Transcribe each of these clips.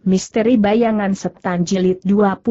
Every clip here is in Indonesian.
Misteri Bayangan Setan Jilid 25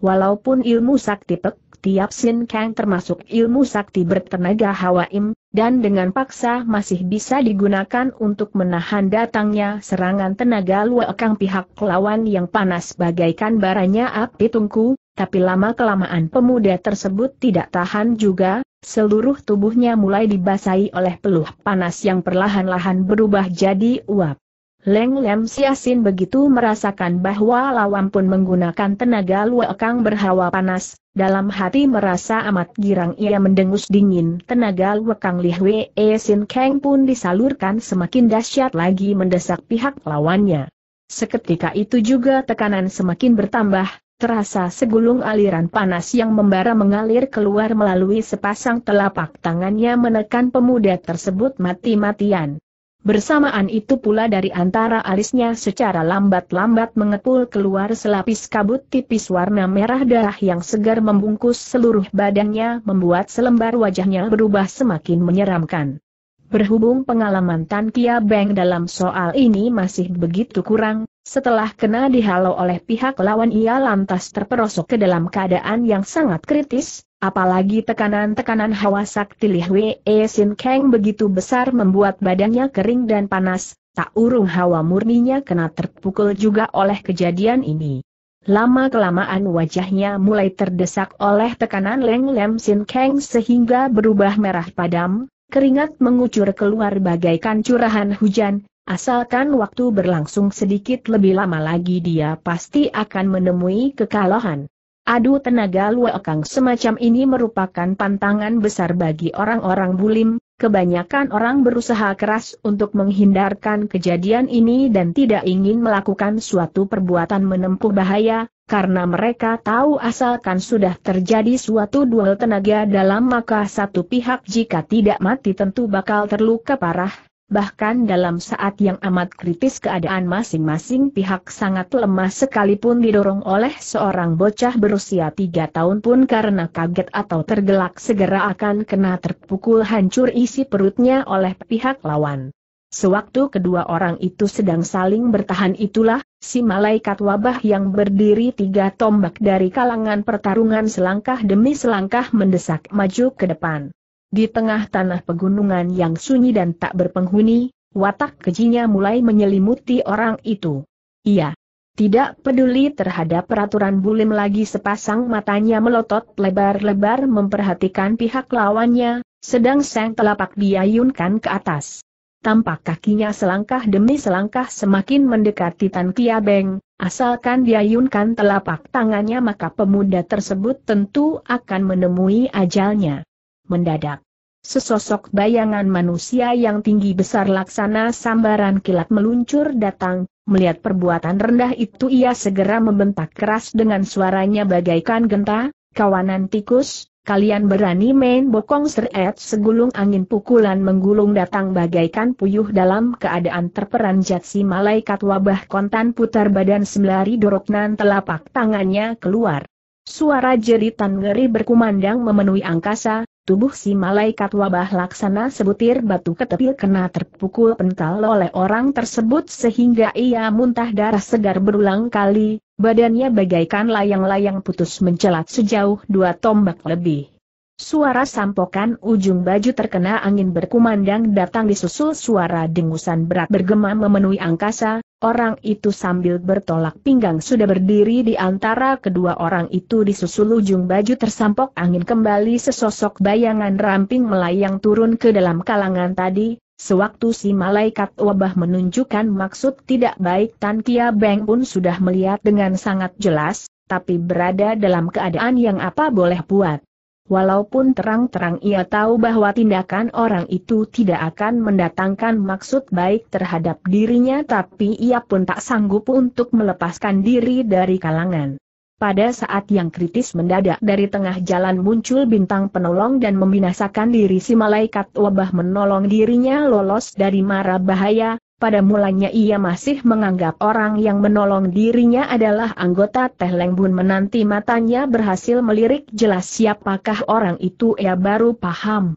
Walaupun ilmu sakti pek, tiap Sin Kang termasuk ilmu sakti bertenaga hawa im, dan dengan paksa masih bisa digunakan untuk menahan datangnya serangan tenaga luakang pihak lawan yang panas bagaikan baranya api tungku, tapi lama-kelamaan pemuda tersebut tidak tahan juga, seluruh tubuhnya mulai dibasahi oleh peluh panas yang perlahan-lahan berubah jadi uap. Leng Lem Siasin begitu merasakan bahwa lawan pun menggunakan tenaga luekang berhawa panas, dalam hati merasa amat girang ia mendengus dingin tenaga luekang Lihwe E Sin Kang pun disalurkan semakin dahsyat lagi mendesak pihak lawannya. Seketika itu juga tekanan semakin bertambah, terasa segulung aliran panas yang membara mengalir keluar melalui sepasang telapak tangannya menekan pemuda tersebut mati-matian. Bersamaan itu pula dari antara alisnya secara lambat-lambat mengepul keluar selapis kabut tipis warna merah darah yang segar membungkus seluruh badannya membuat selembar wajahnya berubah semakin menyeramkan. Berhubung pengalaman Tan Kia Beng dalam soal ini masih begitu kurang, setelah kena dihalau oleh pihak lawan ia lantas terperosok ke dalam keadaan yang sangat kritis, Apalagi tekanan-tekanan hawa sakti Li Hui e Sin Kang begitu besar membuat badannya kering dan panas, tak urung hawa murninya kena terpukul juga oleh kejadian ini. Lama-kelamaan wajahnya mulai terdesak oleh tekanan Leng Lem Sin Kang sehingga berubah merah padam, keringat mengucur keluar bagaikan curahan hujan, asalkan waktu berlangsung sedikit lebih lama lagi dia pasti akan menemui kekalahan. Adu tenaga luakang semacam ini merupakan pantangan besar bagi orang-orang bulim, kebanyakan orang berusaha keras untuk menghindarkan kejadian ini dan tidak ingin melakukan suatu perbuatan menempuh bahaya, karena mereka tahu asalkan sudah terjadi suatu duel tenaga dalam maka satu pihak jika tidak mati tentu bakal terluka parah, Bahkan dalam saat yang amat kritis keadaan masing-masing pihak sangat lemah sekalipun didorong oleh seorang bocah berusia tiga tahun pun karena kaget atau tergelak segera akan kena terpukul hancur isi perutnya oleh pihak lawan. Sewaktu kedua orang itu sedang saling bertahan itulah, si malaikat wabah yang berdiri tiga tombak dari kalangan pertarungan selangkah demi selangkah mendesak maju ke depan. Di tengah tanah pegunungan yang sunyi dan tak berpenghuni, watak kejinya mulai menyelimuti orang itu. Ia Tidak peduli terhadap peraturan bulim lagi sepasang matanya melotot lebar-lebar memperhatikan pihak lawannya, sedang sang telapak diayunkan ke atas. Tampak kakinya selangkah demi selangkah semakin mendekati Tan Kiabeng, asalkan diayunkan telapak tangannya maka pemuda tersebut tentu akan menemui ajalnya. Mendadak, Sesosok bayangan manusia yang tinggi besar laksana sambaran kilat meluncur datang, melihat perbuatan rendah itu ia segera membentak keras dengan suaranya bagaikan genta, kawanan tikus, kalian berani main bokong seret segulung angin pukulan menggulung datang bagaikan puyuh dalam keadaan terperanjat si malaikat wabah kontan putar badan sembari doroknan telapak tangannya keluar. Suara jeritan ngeri berkumandang memenuhi angkasa, Tubuh si malaikat wabah laksana sebutir batu ketepil kena terpukul pental oleh orang tersebut sehingga ia muntah darah segar berulang kali, badannya bagaikan layang-layang putus mencelat sejauh dua tombak lebih. Suara sampokan ujung baju terkena angin berkumandang datang disusul suara dengusan berat bergema memenuhi angkasa, Orang itu sambil bertolak pinggang sudah berdiri di antara kedua orang itu di disusul ujung baju tersampok angin kembali sesosok bayangan ramping melayang turun ke dalam kalangan tadi, Sewaktu si malaikat wabah menunjukkan maksud tidak baik Tan Kia Beng pun sudah melihat dengan sangat jelas, tapi berada dalam keadaan yang apa boleh buat. Walaupun terang-terang ia tahu bahwa tindakan orang itu tidak akan mendatangkan maksud baik terhadap dirinya tapi ia pun tak sanggup untuk melepaskan diri dari kalangan. Pada saat yang kritis mendadak dari tengah jalan muncul bintang penolong dan membinasakan diri si malaikat wabah menolong dirinya lolos dari mara bahaya, pada mulanya ia masih menganggap orang yang menolong dirinya adalah anggota Teh Leng menanti matanya berhasil melirik jelas siapakah orang itu ia baru paham.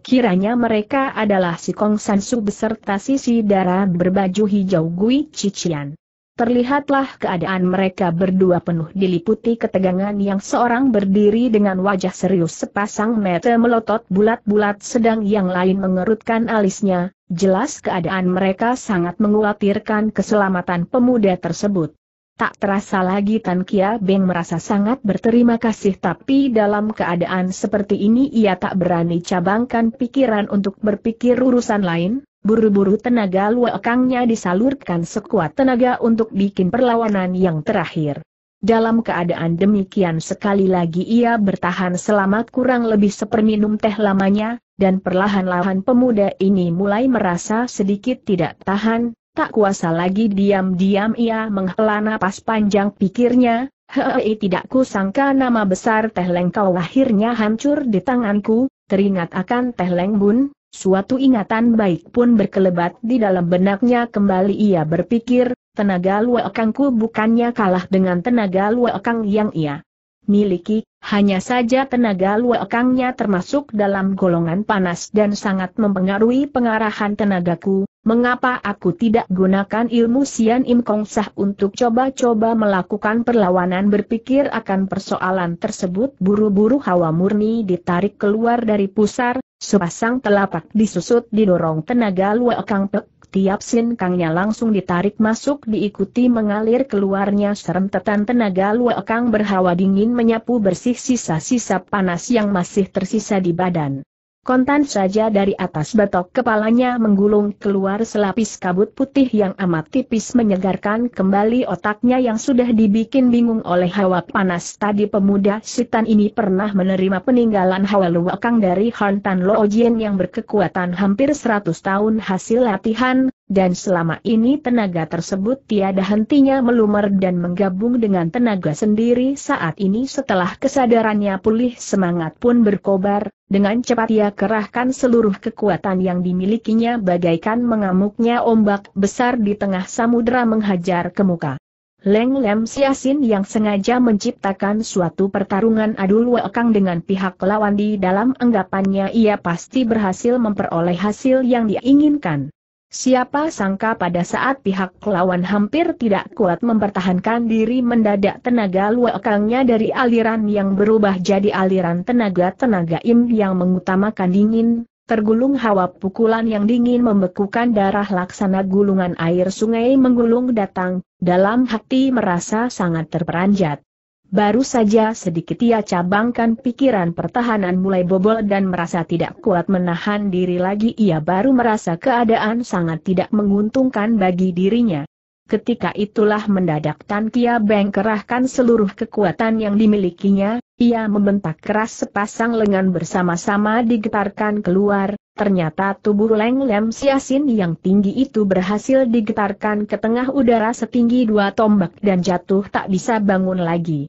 Kiranya mereka adalah si Kong Sansu beserta si si darah berbaju hijau Gui Cician. Terlihatlah keadaan mereka berdua penuh diliputi ketegangan yang seorang berdiri dengan wajah serius sepasang mata melotot bulat-bulat sedang yang lain mengerutkan alisnya, jelas keadaan mereka sangat mengkhawatirkan keselamatan pemuda tersebut. Tak terasa lagi Tan Kia Beng merasa sangat berterima kasih tapi dalam keadaan seperti ini ia tak berani cabangkan pikiran untuk berpikir urusan lain, Buru-buru tenaga luakangnya disalurkan sekuat tenaga untuk bikin perlawanan yang terakhir. Dalam keadaan demikian sekali lagi ia bertahan selama kurang lebih seperminum teh lamanya, dan perlahan-lahan pemuda ini mulai merasa sedikit tidak tahan, tak kuasa lagi diam-diam ia menghela napas panjang pikirnya, hei tidak kusangka nama besar Teh lengkau kau akhirnya hancur di tanganku, teringat akan Teh Leng Suatu ingatan baik pun berkelebat di dalam benaknya kembali ia berpikir, tenaga luakangku bukannya kalah dengan tenaga luekang yang ia miliki, hanya saja tenaga luekangnya termasuk dalam golongan panas dan sangat mempengaruhi pengarahan tenagaku, mengapa aku tidak gunakan ilmu Sian Im Kong Sah untuk coba-coba melakukan perlawanan berpikir akan persoalan tersebut buru-buru hawa murni ditarik keluar dari pusar, Sepasang telapak disusut didorong tenaga luakang Kang Pek, tiap sin kangnya langsung ditarik masuk diikuti mengalir keluarnya serentetan tenaga luakang Kang berhawa dingin menyapu bersih sisa-sisa panas yang masih tersisa di badan kontan saja dari atas batok kepalanya menggulung keluar selapis kabut putih yang amat tipis menyegarkan kembali otaknya yang sudah dibikin bingung oleh hawa panas tadi pemuda sitan ini pernah menerima peninggalan hawa luwakang dari Hantan Lojien yang berkekuatan hampir 100 tahun hasil latihan, dan selama ini tenaga tersebut tiada hentinya melumer dan menggabung dengan tenaga sendiri saat ini setelah kesadarannya pulih semangat pun berkobar, dengan cepat ia kerahkan seluruh kekuatan yang dimilikinya bagaikan mengamuknya ombak besar di tengah samudera menghajar ke muka. Leng Lem Siasin yang sengaja menciptakan suatu pertarungan adu luakang dengan pihak lawan di dalam anggapannya ia pasti berhasil memperoleh hasil yang diinginkan. Siapa sangka pada saat pihak lawan hampir tidak kuat mempertahankan diri mendadak tenaga luakangnya dari aliran yang berubah jadi aliran tenaga-tenaga im yang mengutamakan dingin, tergulung hawa pukulan yang dingin membekukan darah laksana gulungan air sungai menggulung datang, dalam hati merasa sangat terperanjat. Baru saja sedikit ia cabangkan pikiran pertahanan mulai bobol dan merasa tidak kuat menahan diri lagi ia baru merasa keadaan sangat tidak menguntungkan bagi dirinya. Ketika itulah mendadak Tan Kia Beng kerahkan seluruh kekuatan yang dimilikinya, ia membentak keras sepasang lengan bersama-sama digetarkan keluar, ternyata tubuh Leng Lem Siasin yang tinggi itu berhasil digetarkan ke tengah udara setinggi dua tombak dan jatuh tak bisa bangun lagi.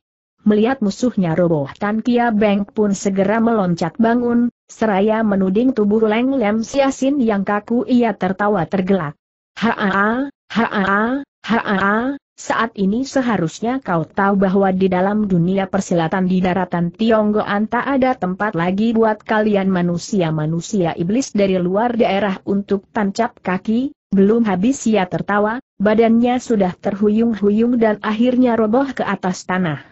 Melihat musuhnya roboh Tan Kia Beng pun segera meloncat bangun, seraya menuding tubuh Leng Lem Siasin yang kaku ia tertawa tergelak. Haa, haa, haa, saat ini seharusnya kau tahu bahwa di dalam dunia persilatan di daratan Tionggoan tak ada tempat lagi buat kalian manusia-manusia iblis dari luar daerah untuk tancap kaki, belum habis ia tertawa, badannya sudah terhuyung-huyung dan akhirnya roboh ke atas tanah.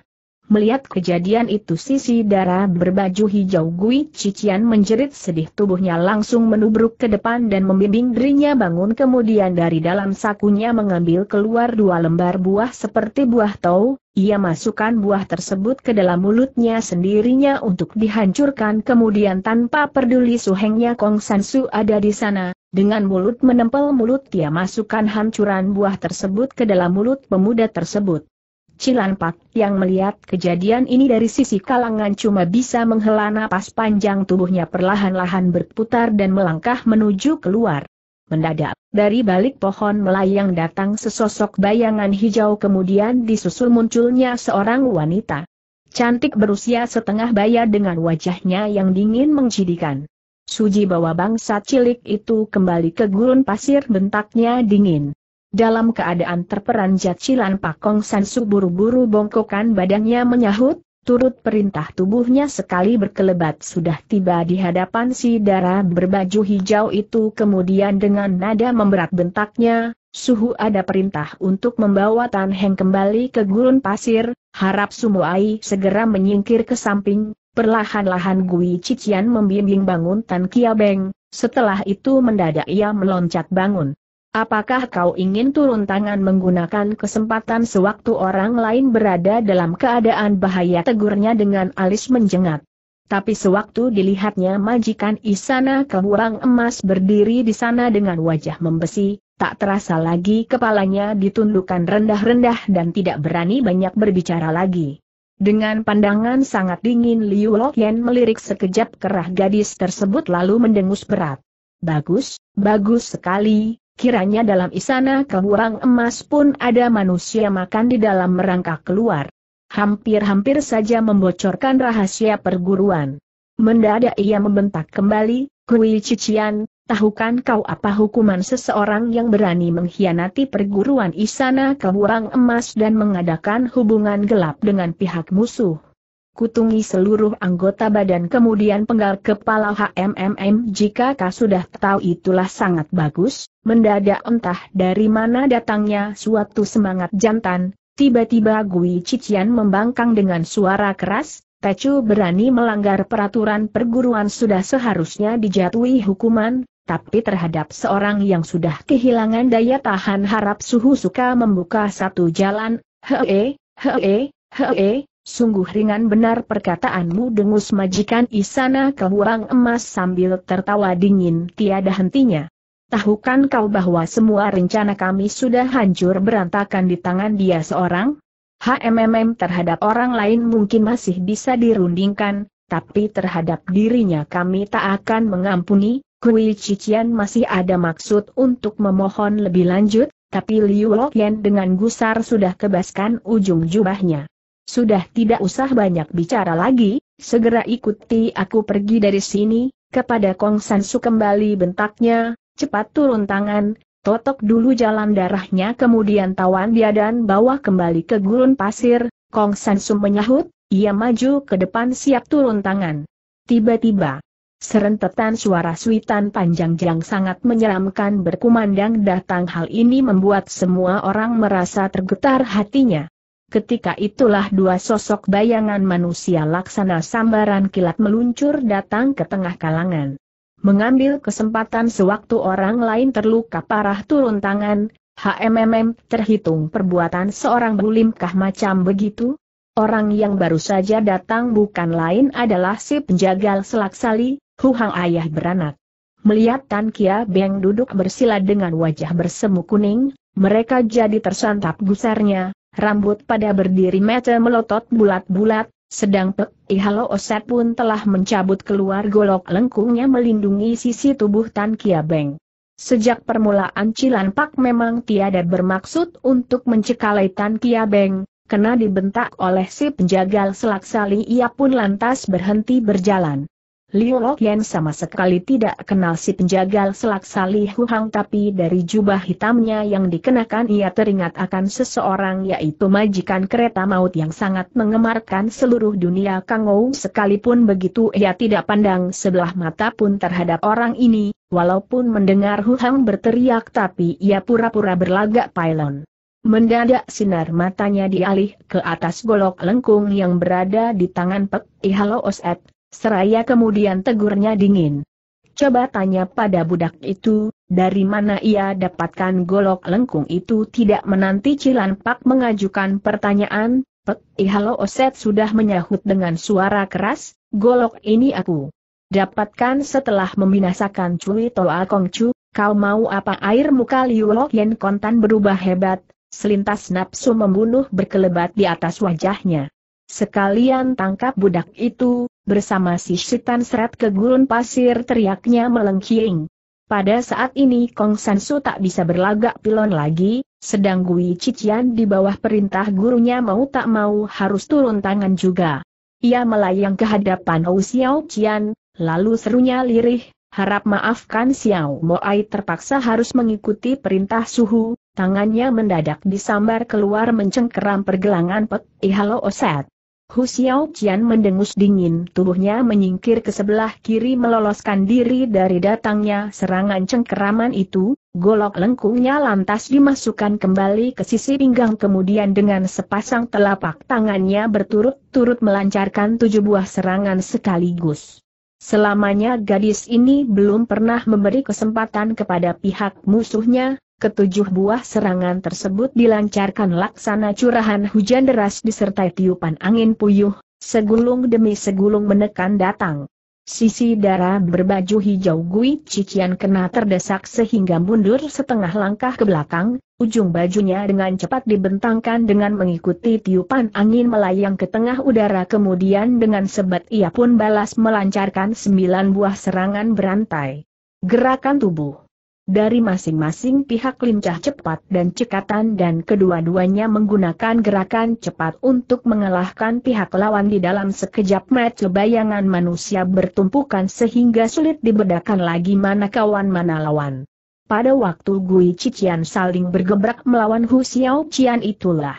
Melihat kejadian itu sisi darah berbaju hijau Gui Cician menjerit sedih tubuhnya langsung menubruk ke depan dan membimbing dirinya bangun kemudian dari dalam sakunya mengambil keluar dua lembar buah seperti buah tau, ia masukkan buah tersebut ke dalam mulutnya sendirinya untuk dihancurkan kemudian tanpa peduli suhengnya Kong Sansu ada di sana, dengan mulut menempel mulut ia masukkan hancuran buah tersebut ke dalam mulut pemuda tersebut. Cilanpak yang melihat kejadian ini dari sisi kalangan cuma bisa menghela napas panjang tubuhnya perlahan-lahan berputar dan melangkah menuju keluar. Mendadak, dari balik pohon melayang datang sesosok bayangan hijau kemudian disusul munculnya seorang wanita. Cantik berusia setengah baya dengan wajahnya yang dingin mencidikan. Suji bawa bangsa cilik itu kembali ke gurun pasir bentaknya dingin. Dalam keadaan terperanjat Cilan Pakong Sansu buru-buru bongkokan badannya menyahut, turut perintah tubuhnya sekali berkelebat sudah tiba di hadapan si darah berbaju hijau itu kemudian dengan nada memberat bentaknya, suhu ada perintah untuk membawa Tan Heng kembali ke gurun pasir, harap Sumuai segera menyingkir ke samping, perlahan-lahan Gui Cician membimbing bangun Tan Kia Beng, setelah itu mendadak ia meloncat bangun. Apakah kau ingin turun tangan menggunakan kesempatan sewaktu orang lain berada dalam keadaan bahaya tegurnya dengan alis menjengat. Tapi sewaktu dilihatnya majikan Isana keburang emas berdiri di sana dengan wajah membesi, tak terasa lagi kepalanya ditundukkan rendah-rendah dan tidak berani banyak berbicara lagi. Dengan pandangan sangat dingin Liu Lokyen melirik sekejap kerah gadis tersebut lalu mendengus berat. Bagus, bagus sekali, kiranya dalam Isana kehurang emas pun ada manusia makan di dalam merangka keluar. Hampir-hampir saja membocorkan rahasia perguruan. Mendadak ia membentak kembali, Kui Cician, tahukan kau apa hukuman seseorang yang berani mengkhianati perguruan Isana kehurang emas dan mengadakan hubungan gelap dengan pihak musuh? kutungi seluruh anggota badan kemudian penggal kepala HMMM jika kau sudah tahu itulah sangat bagus, mendadak entah dari mana datangnya suatu semangat jantan, tiba-tiba Gui Cician membangkang dengan suara keras, Tecu berani melanggar peraturan perguruan sudah seharusnya dijatuhi hukuman, tapi terhadap seorang yang sudah kehilangan daya tahan harap suhu suka membuka satu jalan, hee, hee, hee, Sungguh ringan benar perkataanmu dengus majikan Isana huang emas sambil tertawa dingin tiada hentinya. Tahukan kau bahwa semua rencana kami sudah hancur berantakan di tangan dia seorang? HMMM terhadap orang lain mungkin masih bisa dirundingkan, tapi terhadap dirinya kami tak akan mengampuni, Kui Cician masih ada maksud untuk memohon lebih lanjut, tapi Liu Lokian dengan gusar sudah kebaskan ujung jubahnya. Sudah tidak usah banyak bicara lagi, segera ikuti aku pergi dari sini, kepada Kong Sansu kembali bentaknya, cepat turun tangan, totok dulu jalan darahnya kemudian tawan dia dan bawa kembali ke gurun pasir, Kong Sansu menyahut, ia maju ke depan siap turun tangan. Tiba-tiba, Serentetan suara suitan panjang jang sangat menyeramkan berkumandang datang hal ini membuat semua orang merasa tergetar hatinya. Ketika itulah dua sosok bayangan manusia laksana sambaran kilat meluncur datang ke tengah kalangan. Mengambil kesempatan sewaktu orang lain terluka parah turun tangan, HMMM terhitung perbuatan seorang bulimkah macam begitu? Orang yang baru saja datang bukan lain adalah si penjagal selaksali, Huhang ayah beranak. Melihat Tan Kia Beng duduk bersila dengan wajah bersemu kuning, mereka jadi tersantap gusarnya, rambut pada berdiri mata melotot bulat-bulat, sedang Pek Ihalo Oset pun telah mencabut keluar golok lengkungnya melindungi sisi tubuh Tan Kiabeng. Sejak permulaan Cilan Pak memang tiada bermaksud untuk mencekalai Tan Kiabeng, kena dibentak oleh si penjagal selaksali ia pun lantas berhenti berjalan. Liu Lokian sama sekali tidak kenal si penjagal selak Salih Hang, tapi dari jubah hitamnya yang dikenakan ia teringat akan seseorang yaitu majikan kereta maut yang sangat mengemarkan seluruh dunia Kangou sekalipun begitu ia tidak pandang sebelah mata pun terhadap orang ini, walaupun mendengar Huhang berteriak tapi ia pura-pura berlagak pailon. Mendadak sinar matanya dialih ke atas golok lengkung yang berada di tangan Pek Ihalo Oset, Seraya kemudian tegurnya dingin. Coba tanya pada budak itu, dari mana ia dapatkan golok lengkung itu tidak menanti Cilan Pak mengajukan pertanyaan, Pek Ihalo Oset sudah menyahut dengan suara keras, golok ini aku dapatkan setelah membinasakan Cui Toa Kong Chu, kau mau apa air muka Liu Lok Yen kontan berubah hebat, selintas nafsu membunuh berkelebat di atas wajahnya. Sekalian tangkap budak itu, bersama si setan seret ke gurun pasir teriaknya melengking. Pada saat ini Kong Sansu tak bisa berlagak pilon lagi, sedang Gui Cician di bawah perintah gurunya mau tak mau harus turun tangan juga. Ia melayang ke hadapan hou Xiao Qian, lalu serunya lirih, harap maafkan Xiao Moai terpaksa harus mengikuti perintah suhu, tangannya mendadak disambar keluar mencengkeram pergelangan Pek Ihalo Oset. Hu Xiao Qian mendengus dingin tubuhnya menyingkir ke sebelah kiri meloloskan diri dari datangnya serangan cengkeraman itu, golok lengkungnya lantas dimasukkan kembali ke sisi pinggang kemudian dengan sepasang telapak tangannya berturut-turut melancarkan tujuh buah serangan sekaligus. Selamanya gadis ini belum pernah memberi kesempatan kepada pihak musuhnya, Ketujuh buah serangan tersebut dilancarkan laksana curahan hujan deras disertai tiupan angin puyuh, segulung demi segulung menekan datang. Sisi darah berbaju hijau Gui cician kena terdesak sehingga mundur setengah langkah ke belakang, ujung bajunya dengan cepat dibentangkan dengan mengikuti tiupan angin melayang ke tengah udara kemudian dengan sebat ia pun balas melancarkan sembilan buah serangan berantai. Gerakan tubuh dari masing-masing pihak lincah cepat dan cekatan dan kedua-duanya menggunakan gerakan cepat untuk mengalahkan pihak lawan di dalam sekejap mata bayangan manusia bertumpukan sehingga sulit dibedakan lagi mana kawan mana lawan. Pada waktu Gui Cician saling bergebrak melawan Hu Xiao Cian itulah.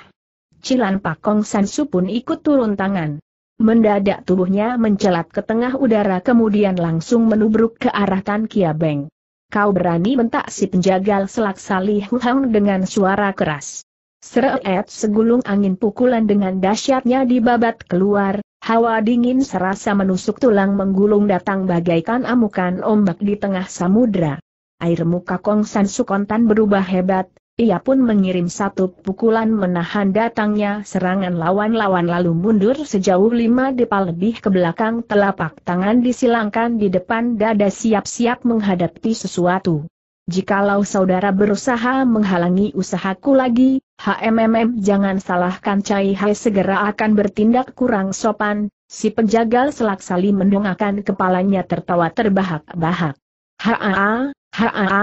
Cilan Pakong Sansu pun ikut turun tangan. Mendadak tubuhnya mencelat ke tengah udara kemudian langsung menubruk ke arah Tan Kia Beng. Kau berani bentak si penjagal selak salih huhang dengan suara keras. Seret segulung angin pukulan dengan dahsyatnya dibabat keluar, hawa dingin serasa menusuk tulang menggulung datang bagaikan amukan ombak di tengah samudra. Air muka Kong San Sukontan berubah hebat, ia pun mengirim satu pukulan menahan datangnya serangan lawan-lawan lalu mundur sejauh lima depa lebih ke belakang telapak tangan disilangkan di depan dada siap-siap menghadapi sesuatu. Jikalau saudara berusaha menghalangi usahaku lagi, HMMM jangan salahkan Cai Hai segera akan bertindak kurang sopan, si penjagal selaksali mendongakkan kepalanya tertawa terbahak-bahak. haa, haa,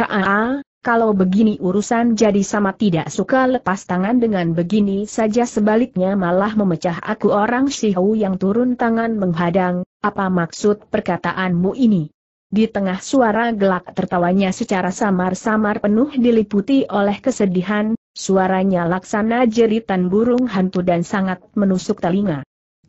haa, kalau begini urusan jadi sama tidak suka lepas tangan dengan begini saja sebaliknya malah memecah aku orang Shihu yang turun tangan menghadang, apa maksud perkataanmu ini? Di tengah suara gelak tertawanya secara samar-samar penuh diliputi oleh kesedihan, suaranya laksana jeritan burung hantu dan sangat menusuk telinga.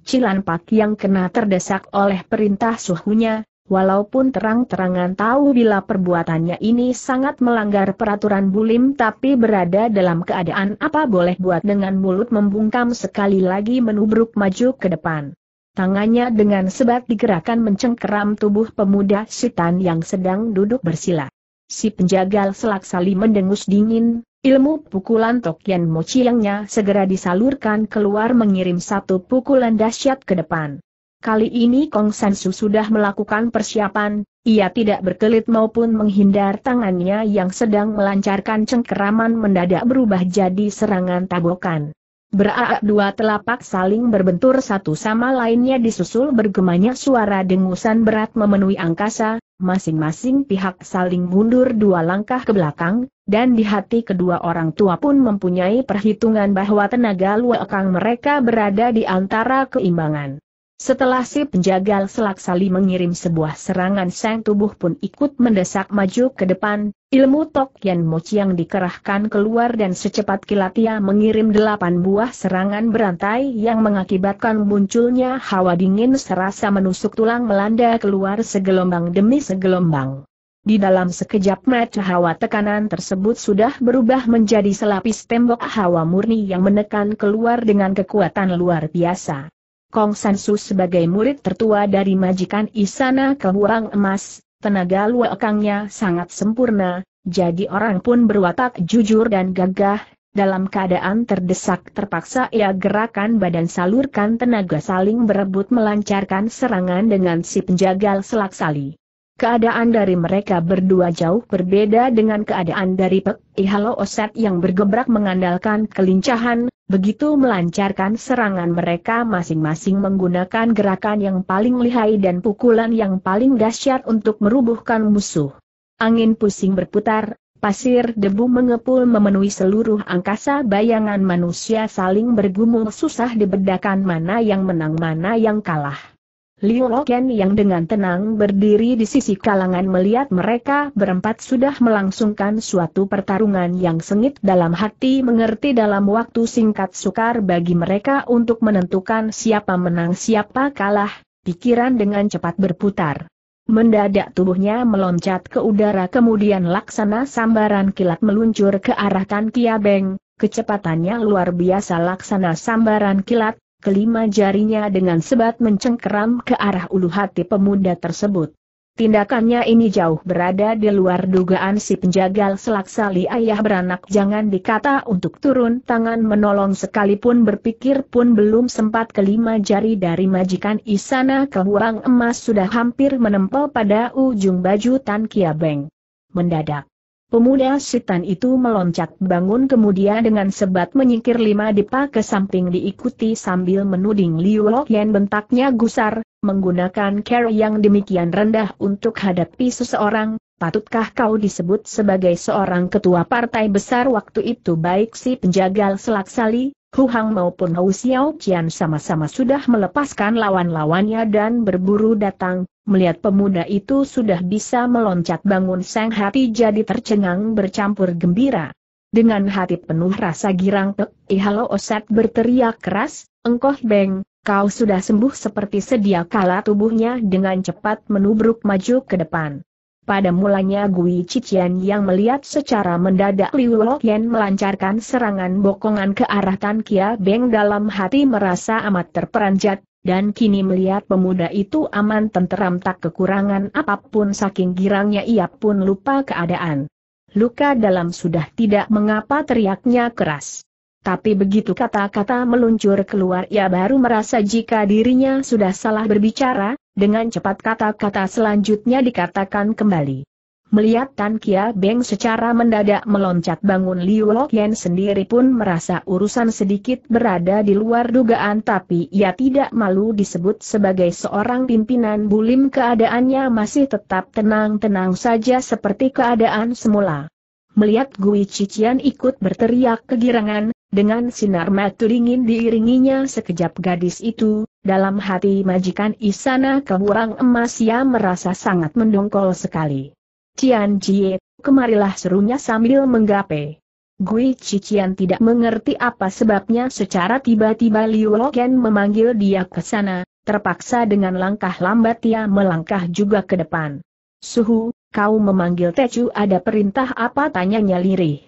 Cilanpak yang kena terdesak oleh perintah suhunya, Walaupun terang-terangan tahu bila perbuatannya ini sangat melanggar peraturan bulim tapi berada dalam keadaan apa boleh buat dengan mulut membungkam sekali lagi menubruk maju ke depan. Tangannya dengan sebat digerakkan mencengkeram tubuh pemuda setan yang sedang duduk bersila. Si penjagal selaksali mendengus dingin, ilmu pukulan Tokian Mochiangnya segera disalurkan keluar mengirim satu pukulan dahsyat ke depan. Kali ini Kong Sansu sudah melakukan persiapan, ia tidak berkelit maupun menghindar tangannya yang sedang melancarkan cengkeraman mendadak berubah jadi serangan tabokan. Beraak dua telapak saling berbentur satu sama lainnya disusul bergemanya suara dengusan berat memenuhi angkasa, masing-masing pihak saling mundur dua langkah ke belakang, dan di hati kedua orang tua pun mempunyai perhitungan bahwa tenaga luakang mereka berada di antara keimbangan. Setelah si penjagal selaksali mengirim sebuah serangan sang tubuh pun ikut mendesak maju ke depan, ilmu Tok Yan Mo Chiang dikerahkan keluar dan secepat kilat ia mengirim delapan buah serangan berantai yang mengakibatkan munculnya hawa dingin serasa menusuk tulang melanda keluar segelombang demi segelombang. Di dalam sekejap mata hawa tekanan tersebut sudah berubah menjadi selapis tembok hawa murni yang menekan keluar dengan kekuatan luar biasa. Kong Sansu sebagai murid tertua dari majikan Isana Kehuang Emas, tenaga luakangnya sangat sempurna, jadi orang pun berwatak jujur dan gagah, dalam keadaan terdesak terpaksa ia gerakan badan salurkan tenaga saling berebut melancarkan serangan dengan si penjagal selak sali. Keadaan dari mereka berdua jauh berbeda dengan keadaan dari Pek Ihalo Oset yang bergebrak mengandalkan kelincahan, begitu melancarkan serangan mereka masing-masing menggunakan gerakan yang paling lihai dan pukulan yang paling dahsyat untuk merubuhkan musuh. Angin pusing berputar, pasir debu mengepul memenuhi seluruh angkasa bayangan manusia saling bergumul susah dibedakan mana yang menang mana yang kalah. Liu Loken yang dengan tenang berdiri di sisi kalangan melihat mereka berempat sudah melangsungkan suatu pertarungan yang sengit dalam hati mengerti dalam waktu singkat sukar bagi mereka untuk menentukan siapa menang siapa kalah, pikiran dengan cepat berputar. Mendadak tubuhnya meloncat ke udara kemudian laksana sambaran kilat meluncur ke arah Tan Kia Beng, kecepatannya luar biasa laksana sambaran kilat, kelima jarinya dengan sebat mencengkeram ke arah ulu hati pemuda tersebut. Tindakannya ini jauh berada di luar dugaan si penjagal selaksali ayah beranak jangan dikata untuk turun tangan menolong sekalipun berpikir pun belum sempat kelima jari dari majikan Isana ke huang emas sudah hampir menempel pada ujung baju Tan Kia Beng. Mendadak. Pemuda setan itu meloncat bangun kemudian dengan sebat menyingkir lima depa ke samping diikuti sambil menuding Liu Lokian bentaknya gusar, menggunakan care yang demikian rendah untuk hadapi seseorang, patutkah kau disebut sebagai seorang ketua partai besar waktu itu baik si penjagal selak sali, Hu Hang maupun Hou Xiao Qian sama-sama sudah melepaskan lawan-lawannya dan berburu datang, Melihat pemuda itu sudah bisa meloncat bangun sang hati jadi tercengang bercampur gembira. Dengan hati penuh rasa girang Pek Ihalo eh, Oset berteriak keras, Engkoh Beng, kau sudah sembuh seperti sedia kala tubuhnya dengan cepat menubruk maju ke depan. Pada mulanya Gui Cician yang melihat secara mendadak Liu Lokian melancarkan serangan bokongan ke arah Tan Kia Beng dalam hati merasa amat terperanjat, dan kini melihat pemuda itu aman tenteram tak kekurangan apapun saking girangnya ia pun lupa keadaan. Luka dalam sudah tidak mengapa teriaknya keras. Tapi begitu kata-kata meluncur keluar ia baru merasa jika dirinya sudah salah berbicara, dengan cepat kata-kata selanjutnya dikatakan kembali. Melihat Tan Kia Beng secara mendadak meloncat bangun Liu Yen sendiri pun merasa urusan sedikit berada di luar dugaan tapi ia tidak malu disebut sebagai seorang pimpinan bulim keadaannya masih tetap tenang-tenang saja seperti keadaan semula. Melihat Gui Cician ikut berteriak kegirangan, dengan sinar mata dingin diiringinya sekejap gadis itu, dalam hati majikan Isana keburang emas ia merasa sangat mendongkol sekali. Cian Jie, kemarilah serunya sambil menggape. Gui Cician tidak mengerti apa sebabnya secara tiba-tiba Liu Loken memanggil dia ke sana, terpaksa dengan langkah lambat ia melangkah juga ke depan. Suhu, kau memanggil Tecu ada perintah apa tanyanya lirih.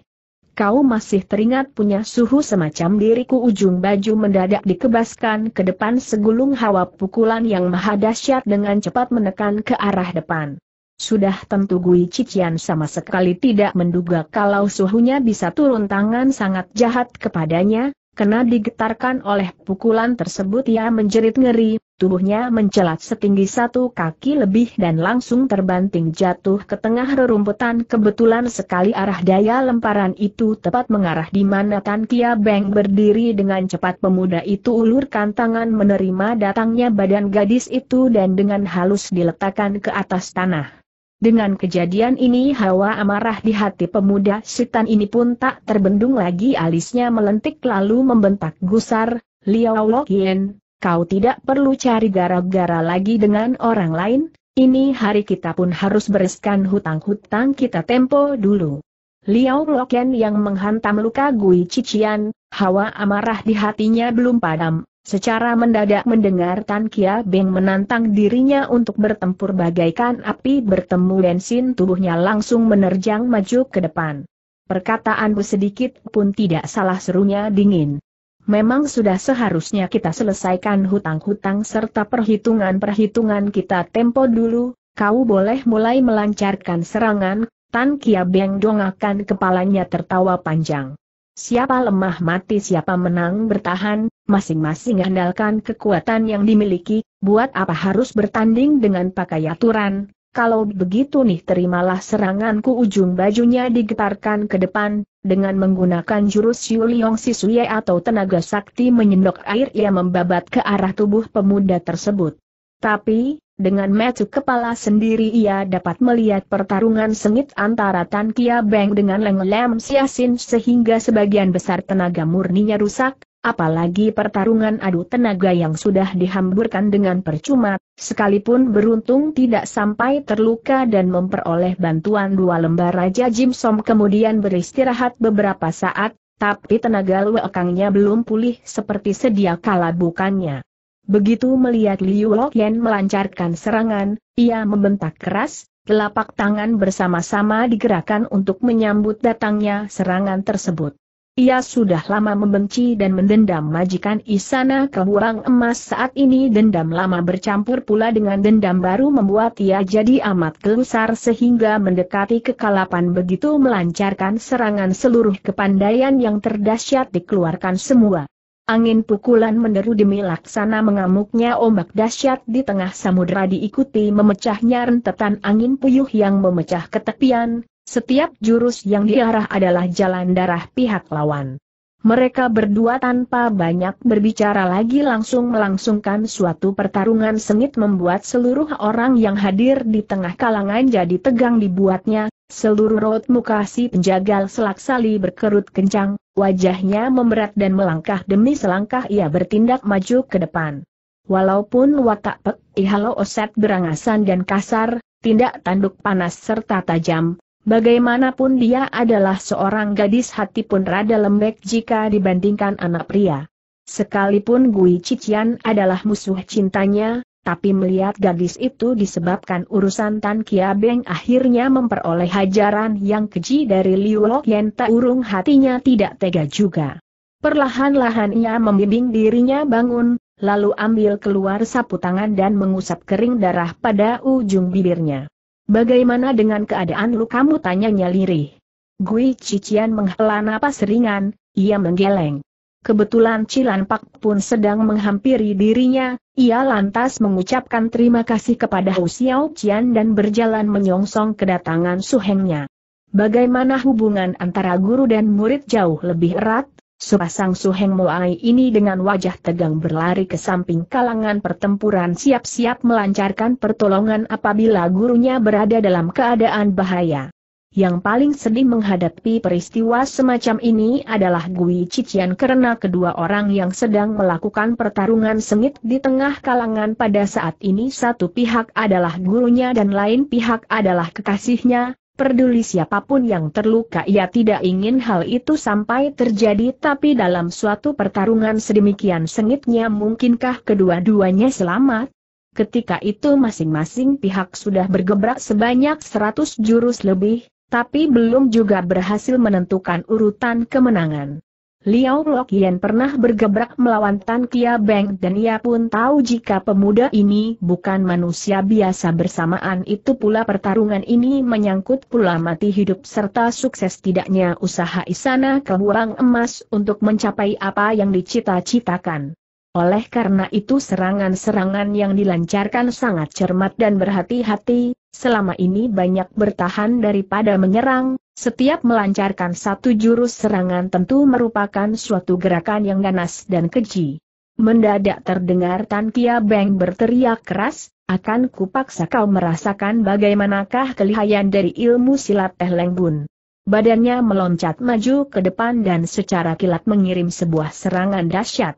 Kau masih teringat punya suhu semacam diriku ujung baju mendadak dikebaskan ke depan segulung hawa pukulan yang maha dahsyat dengan cepat menekan ke arah depan. Sudah tentu Gui Cician sama sekali tidak menduga kalau suhunya bisa turun tangan sangat jahat kepadanya, kena digetarkan oleh pukulan tersebut ia menjerit ngeri, tubuhnya mencelat setinggi satu kaki lebih dan langsung terbanting jatuh ke tengah rerumputan kebetulan sekali arah daya lemparan itu tepat mengarah di mana Tan Kia Beng berdiri dengan cepat pemuda itu ulurkan tangan menerima datangnya badan gadis itu dan dengan halus diletakkan ke atas tanah. Dengan kejadian ini hawa amarah di hati pemuda setan ini pun tak terbendung lagi alisnya melentik lalu membentak gusar, Liao Lokien, kau tidak perlu cari gara-gara lagi dengan orang lain, ini hari kita pun harus bereskan hutang-hutang kita tempo dulu. Liao Lokien yang menghantam luka Gui Cician, hawa amarah di hatinya belum padam, Secara mendadak mendengar Tan Kia Beng menantang dirinya untuk bertempur bagaikan api bertemu bensin tubuhnya langsung menerjang maju ke depan. Perkataanku sedikit pun tidak salah serunya dingin. Memang sudah seharusnya kita selesaikan hutang-hutang serta perhitungan-perhitungan kita tempo dulu, kau boleh mulai melancarkan serangan, Tan Kia Beng dongakan kepalanya tertawa panjang. Siapa lemah mati siapa menang bertahan, masing-masing andalkan kekuatan yang dimiliki, buat apa harus bertanding dengan pakai aturan, kalau begitu nih terimalah seranganku ujung bajunya digetarkan ke depan, dengan menggunakan jurus Yuliong Sisuye atau tenaga sakti menyendok air ia membabat ke arah tubuh pemuda tersebut. Tapi, dengan mecuk kepala sendiri ia dapat melihat pertarungan sengit antara Tan Kia Beng dengan Leng Lem Siasin sehingga sebagian besar tenaga murninya rusak, apalagi pertarungan adu tenaga yang sudah dihamburkan dengan percuma, sekalipun beruntung tidak sampai terluka dan memperoleh bantuan dua lembar Raja Jim Som kemudian beristirahat beberapa saat, tapi tenaga luekangnya belum pulih seperti sedia kala bukannya. Begitu melihat Liu Lokyen melancarkan serangan, ia membentak keras, telapak tangan bersama-sama digerakkan untuk menyambut datangnya serangan tersebut. Ia sudah lama membenci dan mendendam majikan Isana Burang Emas saat ini dendam lama bercampur pula dengan dendam baru membuat ia jadi amat gelusar sehingga mendekati kekalapan begitu melancarkan serangan seluruh kepandaian yang terdahsyat dikeluarkan semua. Angin pukulan menderu demi laksana mengamuknya ombak dahsyat di tengah samudera diikuti memecahnya rentetan angin puyuh yang memecah ketepian. Setiap jurus yang diarah adalah jalan darah pihak lawan. Mereka berdua tanpa banyak berbicara lagi langsung melangsungkan suatu pertarungan sengit membuat seluruh orang yang hadir di tengah kalangan jadi tegang dibuatnya, seluruh rot muka si penjagal selaksali berkerut kencang, wajahnya memberat dan melangkah demi selangkah ia bertindak maju ke depan. Walaupun watak Pek Ihalo Oset berangasan dan kasar, tindak tanduk panas serta tajam, Bagaimanapun dia adalah seorang gadis hati pun rada lembek jika dibandingkan anak pria. Sekalipun Gui Cician adalah musuh cintanya, tapi melihat gadis itu disebabkan urusan Tan Kia Beng akhirnya memperoleh hajaran yang keji dari Liu Lok Yen tak urung hatinya tidak tega juga. Perlahan-lahan ia membimbing dirinya bangun, lalu ambil keluar sapu tangan dan mengusap kering darah pada ujung bibirnya. Bagaimana dengan keadaan lu kamu tanyanya lirih. Gui Cician menghela napas ringan, ia menggeleng. Kebetulan Cilan Pak pun sedang menghampiri dirinya, ia lantas mengucapkan terima kasih kepada Hu Xiao Cian dan berjalan menyongsong kedatangan suhengnya. Bagaimana hubungan antara guru dan murid jauh lebih erat, Sepasang Suheng Moai ini dengan wajah tegang berlari ke samping kalangan pertempuran siap-siap melancarkan pertolongan apabila gurunya berada dalam keadaan bahaya. Yang paling sedih menghadapi peristiwa semacam ini adalah Gui Cician karena kedua orang yang sedang melakukan pertarungan sengit di tengah kalangan pada saat ini satu pihak adalah gurunya dan lain pihak adalah kekasihnya, Perduli siapapun yang terluka ia tidak ingin hal itu sampai terjadi tapi dalam suatu pertarungan sedemikian sengitnya mungkinkah kedua-duanya selamat? Ketika itu masing-masing pihak sudah bergebrak sebanyak 100 jurus lebih, tapi belum juga berhasil menentukan urutan kemenangan. Liao Lokien pernah bergebrak melawan Tan Kia Beng dan ia pun tahu jika pemuda ini bukan manusia biasa bersamaan itu pula pertarungan ini menyangkut pula mati hidup serta sukses tidaknya usaha Isana Kebuang Emas untuk mencapai apa yang dicita-citakan. Oleh karena itu serangan-serangan yang dilancarkan sangat cermat dan berhati-hati, selama ini banyak bertahan daripada menyerang, setiap melancarkan satu jurus serangan tentu merupakan suatu gerakan yang ganas dan keji. Mendadak terdengar Tan Kia Beng berteriak keras, akan kupaksa kau merasakan bagaimanakah kelihayan dari ilmu silat Teh Leng Bun. Badannya meloncat maju ke depan dan secara kilat mengirim sebuah serangan dahsyat.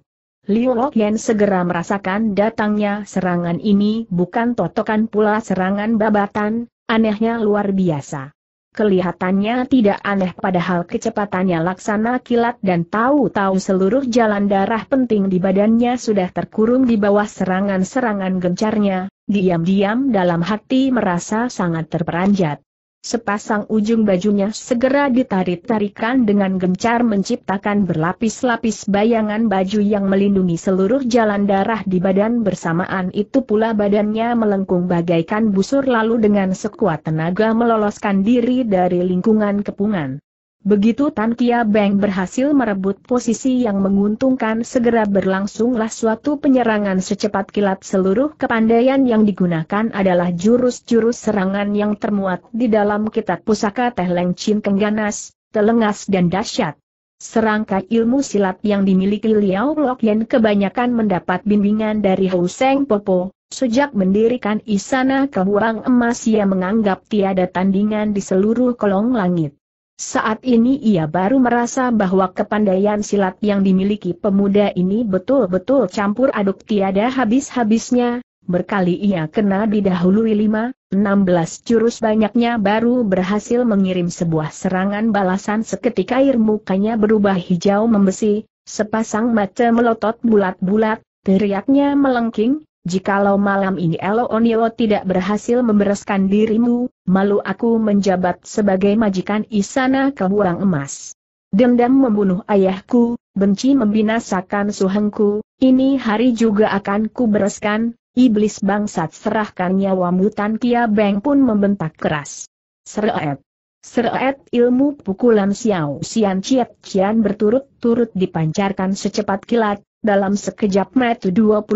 Liu Yen segera merasakan datangnya serangan ini bukan totokan pula serangan babatan, anehnya luar biasa. Kelihatannya tidak aneh padahal kecepatannya laksana kilat dan tahu-tahu seluruh jalan darah penting di badannya sudah terkurung di bawah serangan-serangan gencarnya, diam-diam dalam hati merasa sangat terperanjat. Sepasang ujung bajunya segera ditarik-tarikan dengan gencar menciptakan berlapis-lapis bayangan baju yang melindungi seluruh jalan darah di badan bersamaan itu pula badannya melengkung bagaikan busur lalu dengan sekuat tenaga meloloskan diri dari lingkungan kepungan. Begitu Tan Kia Beng berhasil merebut posisi yang menguntungkan segera berlangsunglah suatu penyerangan secepat kilat seluruh kepandaian yang digunakan adalah jurus-jurus serangan yang termuat di dalam kitab pusaka Teh Leng Chin Kengganas, Telengas dan Dasyat. Serangka ilmu silat yang dimiliki Liao Yen kebanyakan mendapat bimbingan dari Hou Seng Popo, Sejak mendirikan Istana Keburang Emas ia menganggap tiada tandingan di seluruh kolong langit. Saat ini ia baru merasa bahwa kepandaian silat yang dimiliki pemuda ini betul-betul campur aduk tiada habis-habisnya, berkali ia kena didahului lima, enam belas jurus banyaknya baru berhasil mengirim sebuah serangan balasan seketika air mukanya berubah hijau membesi, sepasang mata melotot bulat-bulat, teriaknya melengking, Jikalau malam ini Elo Onio tidak berhasil membereskan dirimu, malu aku menjabat sebagai majikan Isana kebuang emas. Dendam membunuh ayahku, benci membinasakan suhengku, ini hari juga akan kubereskan. iblis bangsat serahkan nyawamu Tan Kia Beng pun membentak keras. Seret. Seret ilmu pukulan Xiao Xian Ciat Cian berturut-turut dipancarkan secepat kilat, dalam sekejap metu 21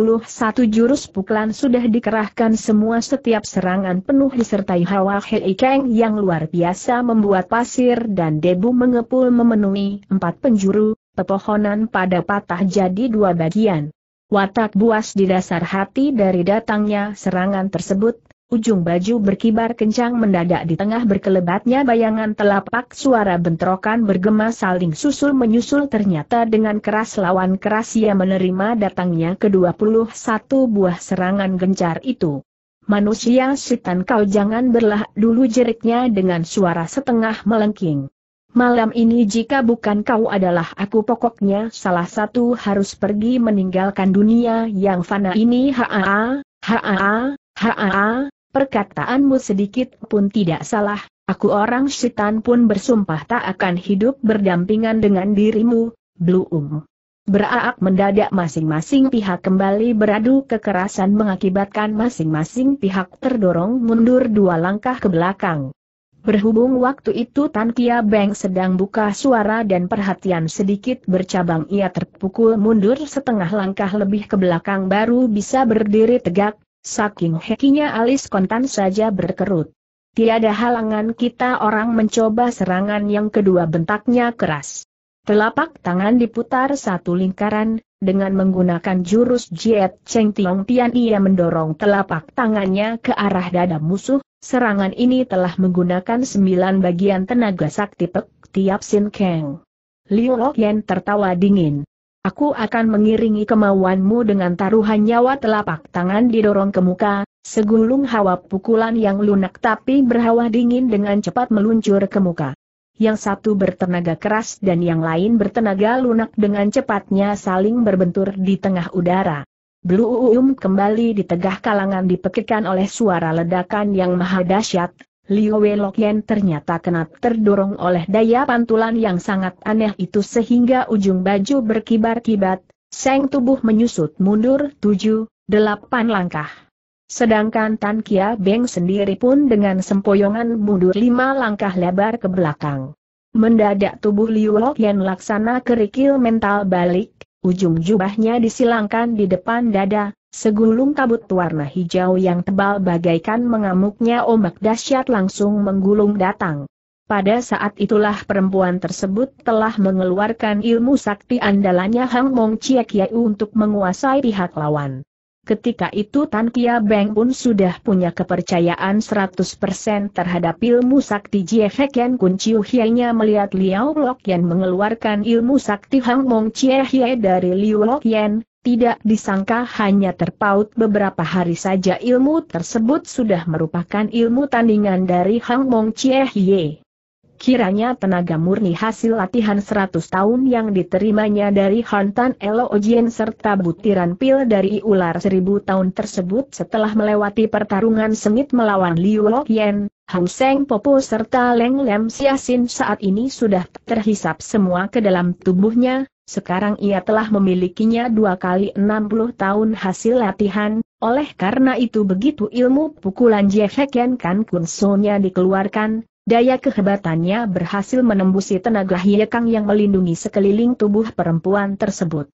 jurus pukulan sudah dikerahkan semua setiap serangan penuh disertai hawa heikeng yang luar biasa membuat pasir dan debu mengepul memenuhi empat penjuru, pepohonan pada patah jadi dua bagian. Watak buas di dasar hati dari datangnya serangan tersebut, Ujung baju berkibar kencang mendadak di tengah berkelebatnya bayangan telapak suara bentrokan bergema saling susul menyusul ternyata dengan keras lawan keras ia menerima datangnya ke-21 buah serangan gencar itu. Manusia setan kau jangan berlah dulu jeriknya dengan suara setengah melengking. Malam ini jika bukan kau adalah aku pokoknya salah satu harus pergi meninggalkan dunia yang fana ini haa, haa, haa, Perkataanmu sedikit pun tidak salah, aku orang setan pun bersumpah tak akan hidup berdampingan dengan dirimu, Um. Beraak mendadak masing-masing pihak kembali beradu kekerasan mengakibatkan masing-masing pihak terdorong mundur dua langkah ke belakang. Berhubung waktu itu Tan Kia Beng sedang buka suara dan perhatian sedikit bercabang ia terpukul mundur setengah langkah lebih ke belakang baru bisa berdiri tegak, Saking hekinya alis kontan saja berkerut. Tiada halangan kita orang mencoba serangan yang kedua bentaknya keras. Telapak tangan diputar satu lingkaran, dengan menggunakan jurus Jiet Cheng Tiong Tian ia mendorong telapak tangannya ke arah dada musuh, serangan ini telah menggunakan sembilan bagian tenaga sakti Pek Tiap Sin keng. Liu Yen tertawa dingin. Aku akan mengiringi kemauanmu dengan taruhan nyawa telapak tangan didorong ke muka, segulung hawa pukulan yang lunak tapi berhawa dingin dengan cepat meluncur ke muka. Yang satu bertenaga keras dan yang lain bertenaga lunak dengan cepatnya saling berbentur di tengah udara. Blue Uum kembali ditegah kalangan dipekikan oleh suara ledakan yang maha dahsyat, Liu Welokian ternyata kena terdorong oleh daya pantulan yang sangat aneh itu sehingga ujung baju berkibar-kibat, seng tubuh menyusut mundur tujuh, delapan langkah. Sedangkan Tan Kia Beng sendiri pun dengan sempoyongan mundur lima langkah lebar ke belakang. Mendadak tubuh Liu Lokian laksana kerikil mental balik, ujung jubahnya disilangkan di depan dada, Segulung kabut warna hijau yang tebal bagaikan mengamuknya ombak dahsyat langsung menggulung datang. Pada saat itulah perempuan tersebut telah mengeluarkan ilmu sakti andalannya Hang Mong Chiek Yai untuk menguasai pihak lawan. Ketika itu Tan Kia Beng pun sudah punya kepercayaan 100% terhadap ilmu sakti Jie Heken Kun Chiu hie melihat Liao Lok Yen mengeluarkan ilmu sakti Hang Mong Chie Hie dari Liu Lok Yen, tidak disangka hanya terpaut beberapa hari saja ilmu tersebut sudah merupakan ilmu tandingan dari Hang Mong Chie Hie. Kiranya tenaga murni hasil latihan 100 tahun yang diterimanya dari Hantan Elo Ojien serta butiran pil dari ular 1000 tahun tersebut setelah melewati pertarungan sengit melawan Liu Lo Yen, Hang Seng Popo serta Leng Lem Siasin saat ini sudah terhisap semua ke dalam tubuhnya, sekarang ia telah memilikinya dua kali 60 tahun hasil latihan, oleh karena itu begitu ilmu pukulan Jefek Yen Kan Kun dikeluarkan, Daya kehebatannya berhasil menembusi tenaga Hiekang yang melindungi sekeliling tubuh perempuan tersebut.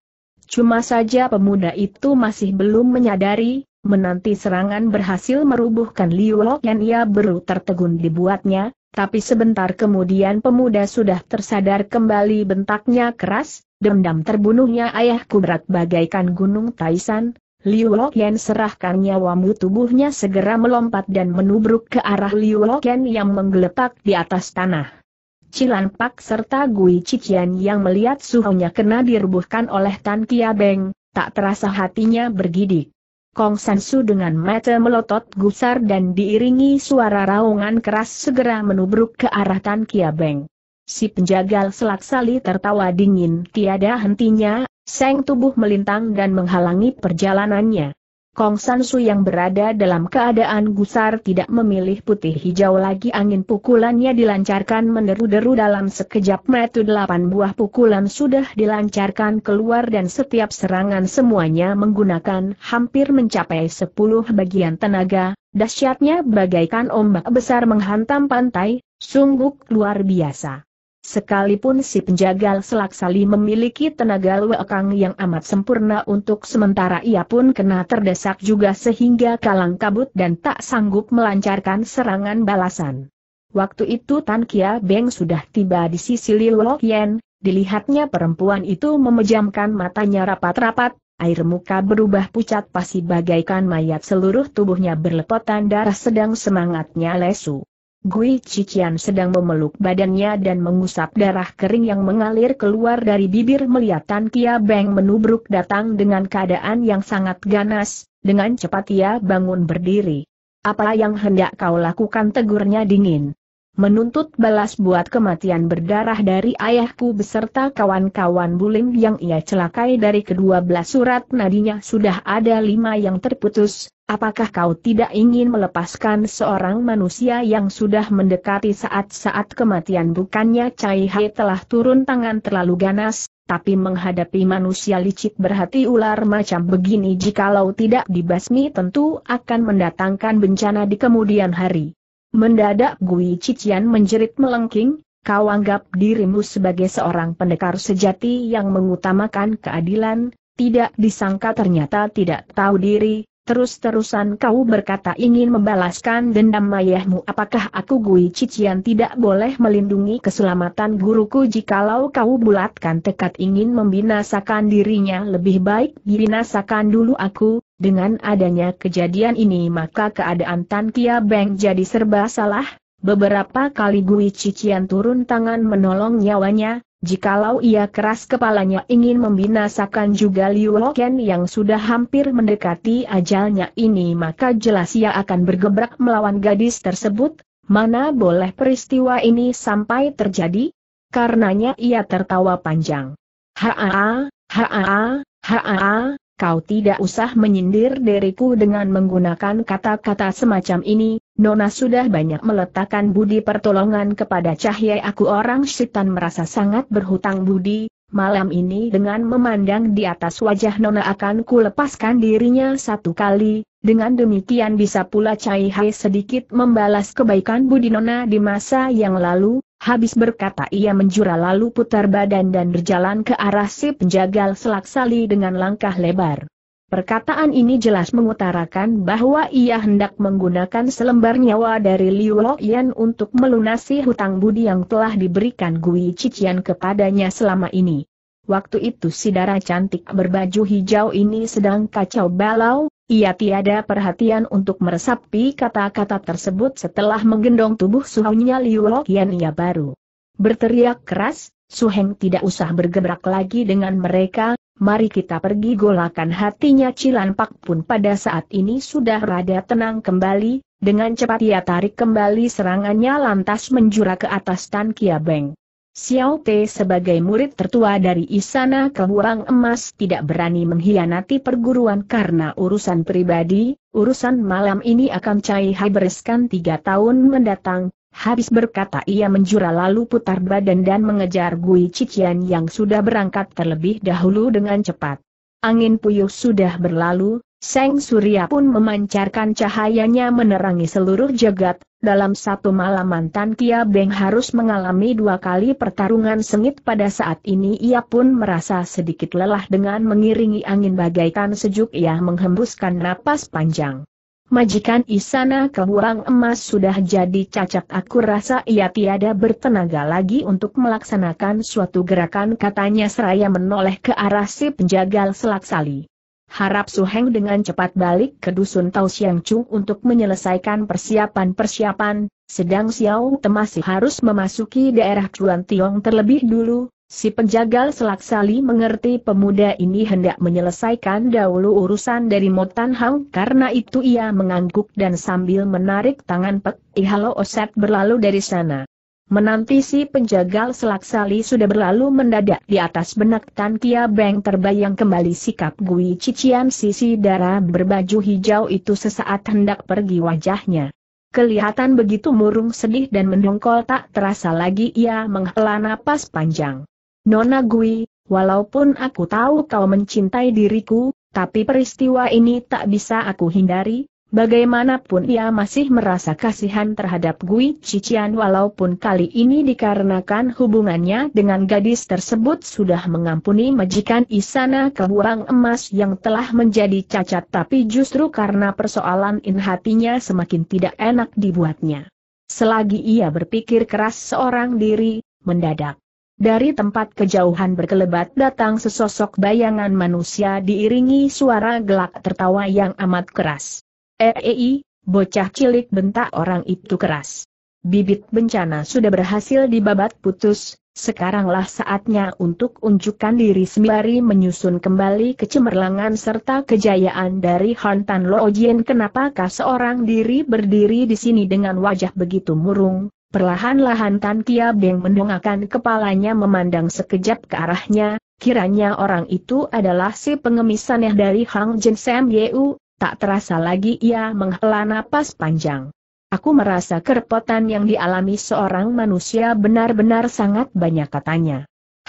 Cuma saja pemuda itu masih belum menyadari, menanti serangan berhasil merubuhkan Liu Lo yang ia baru tertegun dibuatnya, tapi sebentar kemudian pemuda sudah tersadar kembali bentaknya keras, dendam terbunuhnya ayahku berat bagaikan gunung Taisan, Liu Loken serahkan nyawamu tubuhnya segera melompat dan menubruk ke arah Liu Loken yang menggeletak di atas tanah. Cilan Pak serta Gui Cikian yang melihat suhunya kena dirubuhkan oleh Tan Kia Beng, tak terasa hatinya bergidik. Kong San Su dengan mata melotot gusar dan diiringi suara raungan keras segera menubruk ke arah Tan Kia Beng. Si penjagal selaksali tertawa dingin tiada hentinya, Seng tubuh melintang dan menghalangi perjalanannya. Kong San Su yang berada dalam keadaan gusar tidak memilih putih hijau lagi angin pukulannya dilancarkan meneru deru dalam sekejap mata delapan buah pukulan sudah dilancarkan keluar dan setiap serangan semuanya menggunakan hampir mencapai sepuluh bagian tenaga, dahsyatnya bagaikan ombak besar menghantam pantai, sungguh luar biasa. Sekalipun si penjagal selaksali memiliki tenaga luakang yang amat sempurna untuk sementara ia pun kena terdesak juga sehingga kalang kabut dan tak sanggup melancarkan serangan balasan. Waktu itu Tan Kia Beng sudah tiba di sisi Lilo Yen, dilihatnya perempuan itu memejamkan matanya rapat-rapat, air muka berubah pucat pasti bagaikan mayat seluruh tubuhnya berlepotan darah sedang semangatnya lesu. Gui Cician sedang memeluk badannya dan mengusap darah kering yang mengalir keluar dari bibir melihat Tan Kia Beng menubruk datang dengan keadaan yang sangat ganas, dengan cepat ia bangun berdiri. Apa yang hendak kau lakukan tegurnya dingin menuntut balas buat kematian berdarah dari ayahku beserta kawan-kawan Bulim yang ia celakai dari kedua belas surat nadinya sudah ada lima yang terputus, apakah kau tidak ingin melepaskan seorang manusia yang sudah mendekati saat-saat kematian bukannya Cai Hai telah turun tangan terlalu ganas, tapi menghadapi manusia licik berhati ular macam begini jikalau tidak dibasmi tentu akan mendatangkan bencana di kemudian hari. Mendadak Gui Cician menjerit melengking, kau anggap dirimu sebagai seorang pendekar sejati yang mengutamakan keadilan, tidak disangka ternyata tidak tahu diri, terus-terusan kau berkata ingin membalaskan dendam ayahmu apakah aku Gui Cician tidak boleh melindungi keselamatan guruku jikalau kau bulatkan tekad ingin membinasakan dirinya lebih baik binasakan dulu aku, dengan adanya kejadian ini maka keadaan Tan Kia Beng jadi serba salah, beberapa kali Gui Cician turun tangan menolong nyawanya, jikalau ia keras kepalanya ingin membinasakan juga Liu Hoken yang sudah hampir mendekati ajalnya ini maka jelas ia akan bergebrak melawan gadis tersebut, mana boleh peristiwa ini sampai terjadi? Karenanya ia tertawa panjang. haa, haa, haa, kau tidak usah menyindir diriku dengan menggunakan kata-kata semacam ini, Nona sudah banyak meletakkan budi pertolongan kepada cahaya aku orang setan merasa sangat berhutang budi, malam ini dengan memandang di atas wajah Nona akan kulepaskan dirinya satu kali, dengan demikian bisa pula Cai Hai sedikit membalas kebaikan budi Nona di masa yang lalu, Habis berkata ia menjura lalu putar badan dan berjalan ke arah si penjagal selaksali dengan langkah lebar. Perkataan ini jelas mengutarakan bahwa ia hendak menggunakan selembar nyawa dari Liu Lo untuk melunasi hutang budi yang telah diberikan Gui Cician kepadanya selama ini. Waktu itu si darah cantik berbaju hijau ini sedang kacau balau, ia tiada perhatian untuk meresapi kata-kata tersebut setelah menggendong tubuh suhunya Liu Hokian ia baru. Berteriak keras, Suheng tidak usah bergebrak lagi dengan mereka, mari kita pergi golakan hatinya Cilan Pak pun pada saat ini sudah rada tenang kembali, dengan cepat ia tarik kembali serangannya lantas menjura ke atas Tan Kia Beng. Xiao Te sebagai murid tertua dari Istana Kebuang Emas tidak berani mengkhianati perguruan karena urusan pribadi, urusan malam ini akan Cai Hai bereskan tiga tahun mendatang, habis berkata ia menjura lalu putar badan dan mengejar Gui Cician yang sudah berangkat terlebih dahulu dengan cepat. Angin puyuh sudah berlalu, Seng Surya pun memancarkan cahayanya menerangi seluruh jagat, dalam satu malam mantan Kia Beng harus mengalami dua kali pertarungan sengit pada saat ini ia pun merasa sedikit lelah dengan mengiringi angin bagaikan sejuk ia menghembuskan napas panjang. Majikan Isana Kehuang Emas sudah jadi cacat aku rasa ia tiada bertenaga lagi untuk melaksanakan suatu gerakan katanya seraya menoleh ke arah si penjagal selaksali. Harap Su Heng dengan cepat balik ke dusun Tau Xiang Chung untuk menyelesaikan persiapan-persiapan, sedang Xiao Te masih harus memasuki daerah Chuan Tiong terlebih dulu. Si penjagal selaksali mengerti pemuda ini hendak menyelesaikan dahulu urusan dari Motan Hang karena itu ia mengangguk dan sambil menarik tangan Pek Ihalo Oset berlalu dari sana. Menanti si penjagal selak sali sudah berlalu mendadak di atas benak Tan Kia Beng terbayang kembali sikap Gui Cician sisi darah berbaju hijau itu sesaat hendak pergi wajahnya. Kelihatan begitu murung sedih dan mendongkol tak terasa lagi ia menghela napas panjang. Nona Gui, walaupun aku tahu kau mencintai diriku, tapi peristiwa ini tak bisa aku hindari, Bagaimanapun ia masih merasa kasihan terhadap Gui Cician walaupun kali ini dikarenakan hubungannya dengan gadis tersebut sudah mengampuni majikan Isana Kebuang Emas yang telah menjadi cacat tapi justru karena persoalan in hatinya semakin tidak enak dibuatnya. Selagi ia berpikir keras seorang diri, mendadak. Dari tempat kejauhan berkelebat datang sesosok bayangan manusia diiringi suara gelak tertawa yang amat keras. Rei, bocah cilik bentak orang itu keras. Bibit bencana sudah berhasil dibabat putus, sekaranglah saatnya untuk unjukkan diri sembari menyusun kembali kecemerlangan serta kejayaan dari Lo Jien. Kenapakah seorang diri berdiri di sini dengan wajah begitu murung? Perlahan-lahan Tan Kia Beng mendongakkan kepalanya memandang sekejap ke arahnya, kiranya orang itu adalah si pengemis dari Hang Jin Sam Yeu, tak terasa lagi ia menghela napas panjang. Aku merasa kerepotan yang dialami seorang manusia benar-benar sangat banyak katanya.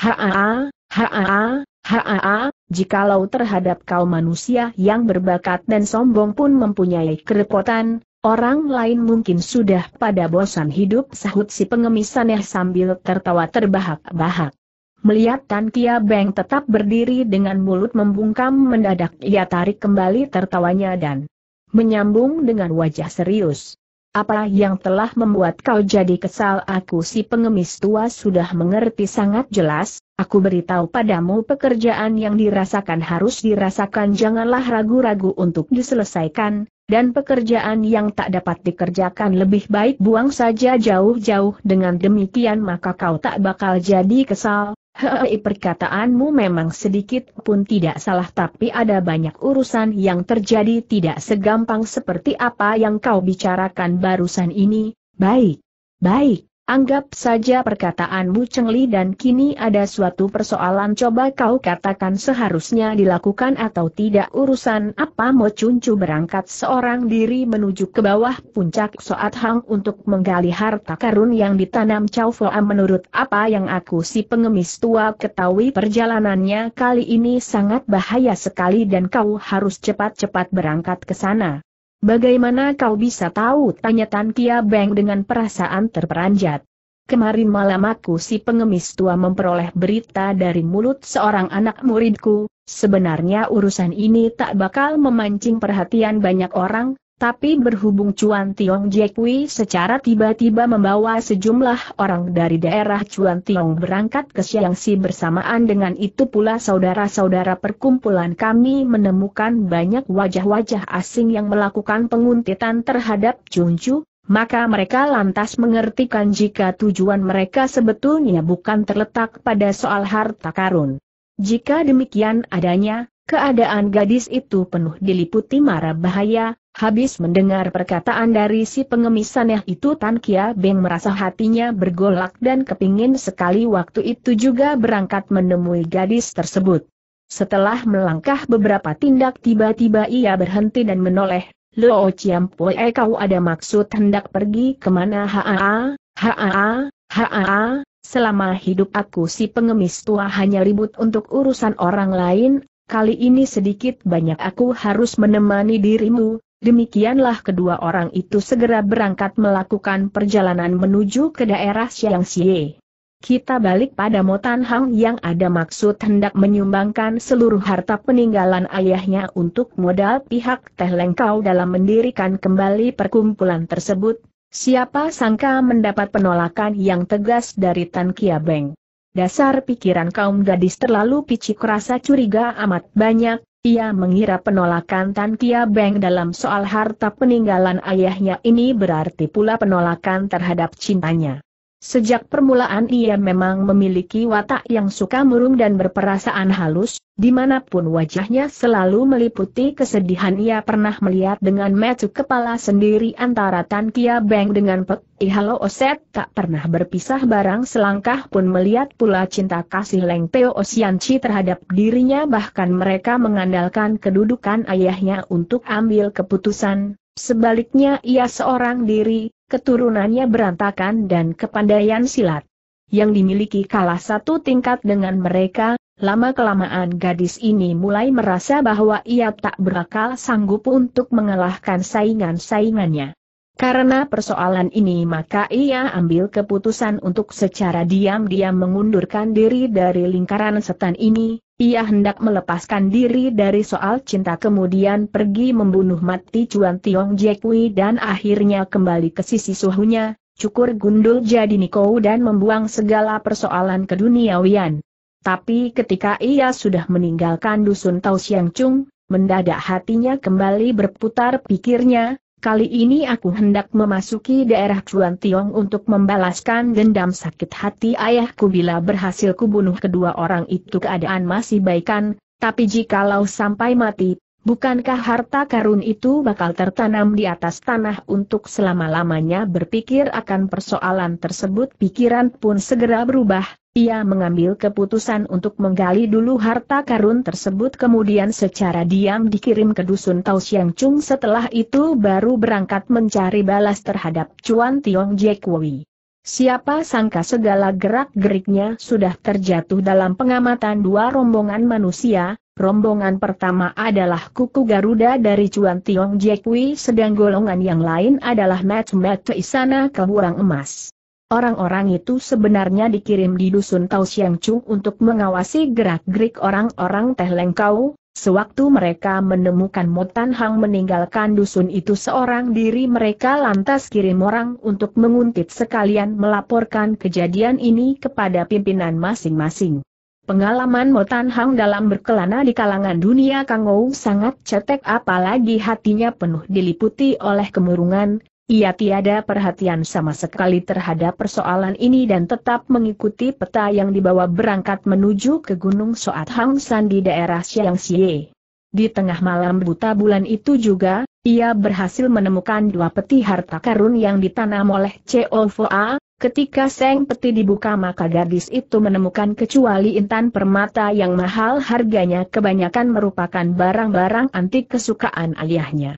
Haa, haa, haa, jikalau terhadap kau manusia yang berbakat dan sombong pun mempunyai kerepotan, Orang lain mungkin sudah pada bosan hidup sahut si pengemis aneh sambil tertawa terbahak-bahak. Melihat Tan Kia Beng tetap berdiri dengan mulut membungkam mendadak ia tarik kembali tertawanya dan menyambung dengan wajah serius. Apa yang telah membuat kau jadi kesal aku si pengemis tua sudah mengerti sangat jelas, aku beritahu padamu pekerjaan yang dirasakan harus dirasakan janganlah ragu-ragu untuk diselesaikan, dan pekerjaan yang tak dapat dikerjakan lebih baik buang saja jauh-jauh dengan demikian maka kau tak bakal jadi kesal, Hei perkataanmu memang sedikit pun tidak salah tapi ada banyak urusan yang terjadi tidak segampang seperti apa yang kau bicarakan barusan ini, baik, baik, Anggap saja perkataanmu cengli dan kini ada suatu persoalan coba kau katakan seharusnya dilakukan atau tidak urusan apa mau cuncu berangkat seorang diri menuju ke bawah puncak Soat Hang untuk menggali harta karun yang ditanam Chow Foa menurut apa yang aku si pengemis tua ketahui perjalanannya kali ini sangat bahaya sekali dan kau harus cepat-cepat berangkat ke sana. Bagaimana kau bisa tahu? Tanya Tan Kia Beng dengan perasaan terperanjat. Kemarin malam aku si pengemis tua memperoleh berita dari mulut seorang anak muridku, sebenarnya urusan ini tak bakal memancing perhatian banyak orang, tapi berhubung Cuan Tiong Jekui secara tiba-tiba membawa sejumlah orang dari daerah Cuan Tiong berangkat ke Siangsi bersamaan dengan itu pula saudara-saudara perkumpulan kami menemukan banyak wajah-wajah asing yang melakukan penguntitan terhadap Chu, maka mereka lantas mengertikan jika tujuan mereka sebetulnya bukan terletak pada soal harta karun. Jika demikian adanya, keadaan gadis itu penuh diliputi mara bahaya, Habis mendengar perkataan dari si pengemis aneh itu Tan Kia Beng merasa hatinya bergolak dan kepingin sekali waktu itu juga berangkat menemui gadis tersebut. Setelah melangkah beberapa tindak tiba-tiba ia berhenti dan menoleh, Lo Chiam Pue kau ada maksud hendak pergi kemana haa, haa, haa, selama hidup aku si pengemis tua hanya ribut untuk urusan orang lain, kali ini sedikit banyak aku harus menemani dirimu, Demikianlah kedua orang itu segera berangkat melakukan perjalanan menuju ke daerah Siang Xiangxie. Kita balik pada Motan Hang yang ada maksud hendak menyumbangkan seluruh harta peninggalan ayahnya untuk modal pihak Teh Lengkau dalam mendirikan kembali perkumpulan tersebut, siapa sangka mendapat penolakan yang tegas dari Tan Kia Beng. Dasar pikiran kaum gadis terlalu picik rasa curiga amat banyak, ia mengira penolakan Tan Kia Beng dalam soal harta peninggalan ayahnya ini berarti pula penolakan terhadap cintanya. Sejak permulaan ia memang memiliki watak yang suka murung dan berperasaan halus, dimanapun wajahnya selalu meliputi kesedihan ia pernah melihat dengan metu kepala sendiri antara Tan Kia Beng dengan Pek Ihalo Oset tak pernah berpisah barang selangkah pun melihat pula cinta kasih Leng Teo Osianci terhadap dirinya bahkan mereka mengandalkan kedudukan ayahnya untuk ambil keputusan, Sebaliknya ia seorang diri, keturunannya berantakan dan kepandaian silat. Yang dimiliki kalah satu tingkat dengan mereka, lama-kelamaan gadis ini mulai merasa bahwa ia tak berakal sanggup untuk mengalahkan saingan-saingannya. Karena persoalan ini maka ia ambil keputusan untuk secara diam-diam mengundurkan diri dari lingkaran setan ini, ia hendak melepaskan diri dari soal cinta kemudian pergi membunuh mati Cuan Tiong Jekui dan akhirnya kembali ke sisi suhunya, cukur gundul jadi Niko dan membuang segala persoalan ke dunia Wian. Tapi ketika ia sudah meninggalkan dusun Tau Siang Chung, mendadak hatinya kembali berputar pikirnya, Kali ini aku hendak memasuki daerah Chuan Tiong untuk membalaskan dendam sakit hati ayahku bila berhasil kubunuh kedua orang itu keadaan masih baikan, tapi jikalau sampai mati, bukankah harta karun itu bakal tertanam di atas tanah untuk selama-lamanya berpikir akan persoalan tersebut pikiran pun segera berubah, ia mengambil keputusan untuk menggali dulu harta karun tersebut kemudian secara diam dikirim ke dusun Tao Siang Chung setelah itu baru berangkat mencari balas terhadap Chuan Tiong Jek Wui. Siapa sangka segala gerak-geriknya sudah terjatuh dalam pengamatan dua rombongan manusia, rombongan pertama adalah kuku Garuda dari Chuan Tiong Jek Wui sedang golongan yang lain adalah Mat Mat Isana kehurang Emas. Orang-orang itu sebenarnya dikirim di dusun Tao Siang Chu untuk mengawasi gerak-gerik orang-orang Teh Lengkau. Sewaktu mereka menemukan Motan Hang meninggalkan dusun itu seorang diri mereka lantas kirim orang untuk menguntit sekalian melaporkan kejadian ini kepada pimpinan masing-masing. Pengalaman Motan Hang dalam berkelana di kalangan dunia Kangou sangat cetek apalagi hatinya penuh diliputi oleh kemurungan, ia tiada perhatian sama sekali terhadap persoalan ini dan tetap mengikuti peta yang dibawa berangkat menuju ke Gunung Soat Hang San di daerah Xiangxie. Di tengah malam buta bulan itu juga, ia berhasil menemukan dua peti harta karun yang ditanam oleh Cheo Foa, Ketika seng peti dibuka maka gadis itu menemukan kecuali intan permata yang mahal harganya kebanyakan merupakan barang-barang antik kesukaan ayahnya.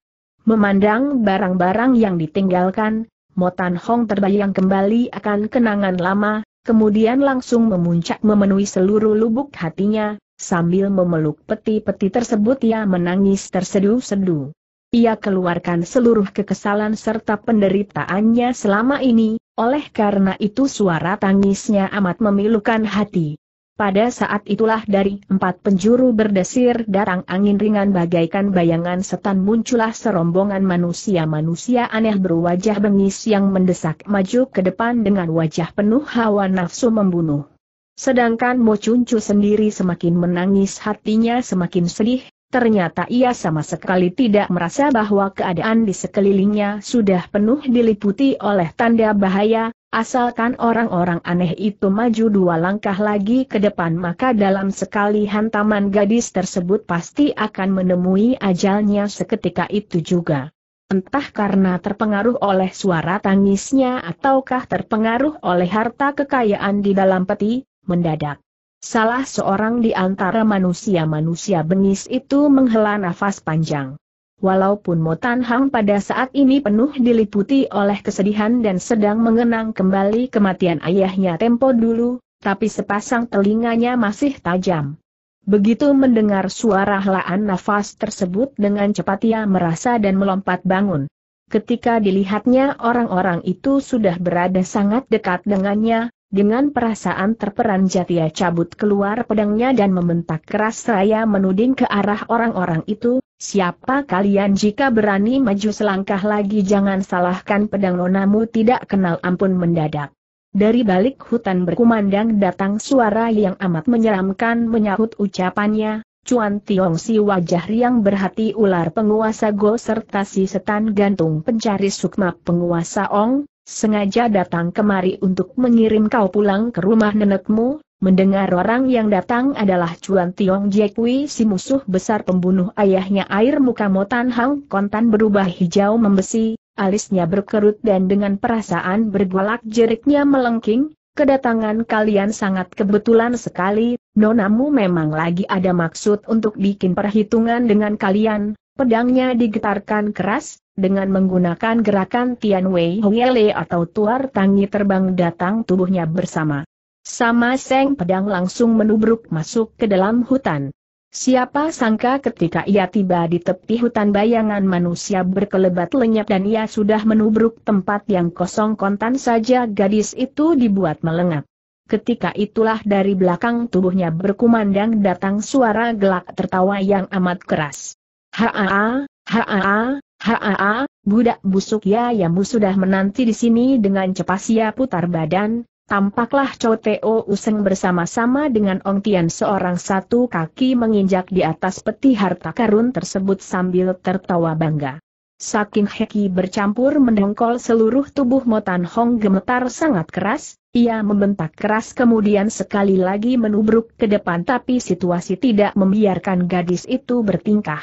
Memandang barang-barang yang ditinggalkan, Motan Hong terbayang kembali akan kenangan lama, kemudian langsung memuncak memenuhi seluruh lubuk hatinya, sambil memeluk peti-peti tersebut ia menangis tersedu-sedu. Ia keluarkan seluruh kekesalan serta penderitaannya selama ini, oleh karena itu suara tangisnya amat memilukan hati. Pada saat itulah dari empat penjuru berdesir darang angin ringan bagaikan bayangan setan muncullah serombongan manusia-manusia aneh berwajah bengis yang mendesak maju ke depan dengan wajah penuh hawa nafsu membunuh. Sedangkan Mo Chu sendiri semakin menangis hatinya semakin sedih, ternyata ia sama sekali tidak merasa bahwa keadaan di sekelilingnya sudah penuh diliputi oleh tanda bahaya, Asalkan orang-orang aneh itu maju dua langkah lagi ke depan maka dalam sekali hantaman gadis tersebut pasti akan menemui ajalnya seketika itu juga. Entah karena terpengaruh oleh suara tangisnya ataukah terpengaruh oleh harta kekayaan di dalam peti, mendadak. Salah seorang di antara manusia-manusia bengis itu menghela nafas panjang. Walaupun Motan Hang pada saat ini penuh diliputi oleh kesedihan dan sedang mengenang kembali kematian ayahnya tempo dulu, tapi sepasang telinganya masih tajam. Begitu mendengar suara helaan nafas tersebut dengan cepat ia merasa dan melompat bangun. Ketika dilihatnya orang-orang itu sudah berada sangat dekat dengannya, dengan perasaan terperanjat ia cabut keluar pedangnya dan membentak keras raya menuding ke arah orang-orang itu, Siapa kalian jika berani maju selangkah lagi jangan salahkan pedang nonamu tidak kenal ampun mendadak. Dari balik hutan berkumandang datang suara yang amat menyeramkan menyahut ucapannya, Cuan Tiong si wajah riang berhati ular penguasa Go serta si setan gantung pencari sukma penguasa Ong, sengaja datang kemari untuk mengirim kau pulang ke rumah nenekmu, Mendengar orang yang datang adalah Chuan Tiong Jiekwi si musuh besar pembunuh ayahnya air muka Motan Hang kontan berubah hijau membesi, alisnya berkerut dan dengan perasaan bergolak jeriknya melengking, kedatangan kalian sangat kebetulan sekali, nonamu memang lagi ada maksud untuk bikin perhitungan dengan kalian, pedangnya digetarkan keras, dengan menggunakan gerakan Tian Wei Le atau tuar tangi terbang datang tubuhnya bersama. Sama Seng Pedang langsung menubruk masuk ke dalam hutan. Siapa sangka ketika ia tiba di tepi hutan bayangan manusia berkelebat lenyap dan ia sudah menubruk tempat yang kosong kontan saja gadis itu dibuat melengak. Ketika itulah dari belakang tubuhnya berkumandang datang suara gelak tertawa yang amat keras. Haa, haa, haa, budak busuk ya yamu sudah menanti di sini dengan cepat ia putar badan, Tampaklah Chow Teo Useng bersama-sama dengan Ong Tian seorang satu kaki menginjak di atas peti harta karun tersebut sambil tertawa bangga. Saking heki bercampur mendengkol seluruh tubuh Motan Hong gemetar sangat keras, ia membentak keras kemudian sekali lagi menubruk ke depan tapi situasi tidak membiarkan gadis itu bertingkah.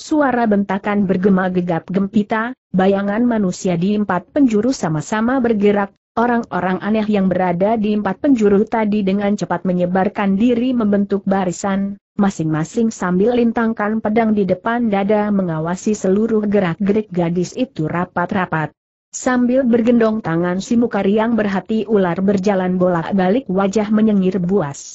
Suara bentakan bergema gegap gempita, bayangan manusia di empat penjuru sama-sama bergerak, Orang-orang aneh yang berada di empat penjuru tadi dengan cepat menyebarkan diri membentuk barisan, masing-masing sambil lintangkan pedang di depan dada mengawasi seluruh gerak-gerik gadis itu rapat-rapat. Sambil bergendong tangan si yang berhati ular berjalan bolak-balik wajah menyengir buas.